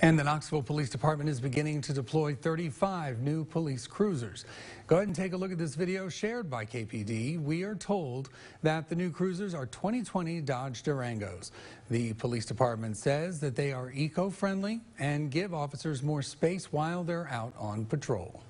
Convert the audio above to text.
And the Knoxville Police Department is beginning to deploy 35 new police cruisers. Go ahead and take a look at this video shared by KPD. We are told that the new cruisers are 2020 Dodge Durangos. The police department says that they are eco-friendly and give officers more space while they're out on patrol.